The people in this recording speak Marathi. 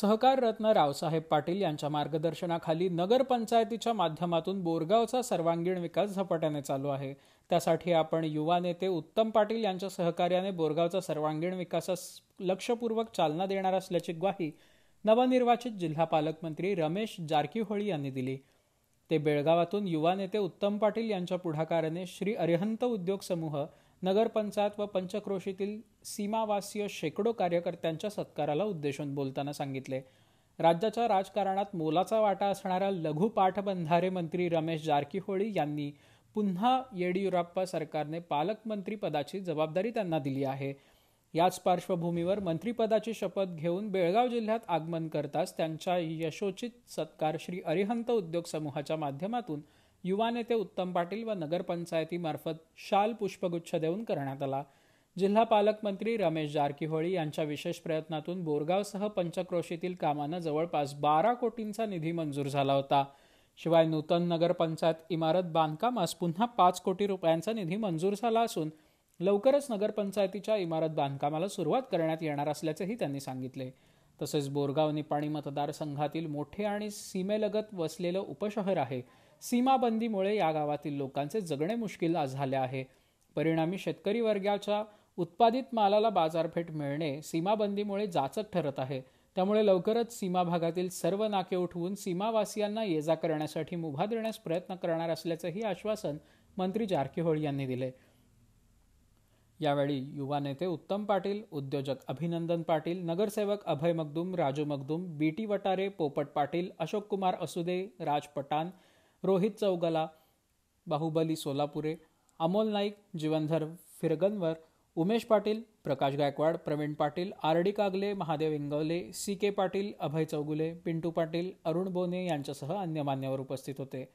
सहकार रत्न रावसाहेब पाटील यांच्या मार्गदर्शनाखाली नगरपंचायतीच्या माध्यमातून बोरगावचा सर्वांगीण विकास झपाट्याने चालू आहे त्यासाठी आपण युवा नेते उत्तम पाटील यांच्या सहकार्याने बोरगावचा सर्वांगीण विकासास लक्षपूर्वक चालना देणार असल्याची ग्वाही नवनिर्वाचित जिल्हा पालकमंत्री रमेश जारकीहोळी यांनी दिली ते बेळगावातून युवा नेते उत्तम पाटील यांच्या पुढाकाराने श्री अरिहंत उद्योग समूह नगरपंचायत व पंचक्रोशीतील सीमावासीय शेकडो कार्यकर्त्यांच्या सत्काराला उद्देशून बोलताना सांगितले राज्याच्या राजकारणात मोलाचा वाटा असणाऱ्या लघु पाठबंधारे मंत्री रमेश जारकीहोळी यांनी पुन्हा येडियुराप्पा सरकारने पालकमंत्री पदाची जबाबदारी त्यांना दिली आहे याच पार्श्वभूमीवर मंत्रीपदाची शपथ घेऊन बेळगाव जिल्ह्यात आगमन करताच त्यांच्या यशोचित सत्कार श्री अरिहंत उद्योग समूहाच्या माध्यमातून युवा नेते उत्तम पाटील व नगरपंचायती मार्फत शाल पुष्पगुच्छ देऊन करण्यात आला जिल्हा पालकमंत्री रमेश जारकीहोळी यांच्या विशेष प्रयत्नातून बोरगावसह पंचक्रोशीतील कामांना जवळपास बारा कोटींचा निधी मंजूर झाला होता शिवाय नूतन नगरपंचायत इमारत बांधकामास पुन्हा पाच कोटी रुपयांचा निधी मंजूर झाला असून लवकरच नगरपंचायतीच्या इमारत बांधकामाला सुरुवात करण्यात येणार असल्याचेही त्यांनी सांगितले तसेच बोरगाव निपाणी मतदारसंघातील मोठे आणि सीमेलगत वसलेलं उपशहर आहे सीमाबंदीमुळे या गावातील लोकांचे जगणे मुश्किल झाले आहे परिणामी शेतकरी वर्गाच्या उत्पादित मालाला बाजारपेठ मिळणे सीमाबंदीमुळे जाचक ठरत आहे त्यामुळे लवकरच सीमा भागातील सर्व नाके उठवून सीमावासियांना ये जा करण्यासाठी मुभा देण्यास प्रयत्न करणार असल्याचंही आश्वासन मंत्री जारकीहोळी यांनी दिले यावेळी युवा नेते उत्तम पाटील उद्योजक अभिनंदन पाटील नगरसेवक Abhay Magdum Raju Magdum B T Watare Popat Patil Ashok Kumar Asude Raj Patan Rohit Chougala Bahubali Solapure Amol Naik Jeevandhar Firganwar Umesh Patil Prakash Gaikwad Praveen Patil R D Kagle Mahadev Ingawale C K Patil Abhay Chougule Pintu Patil Arun Bone यांच्यासह अन्य मान्यवर उपस्थित होते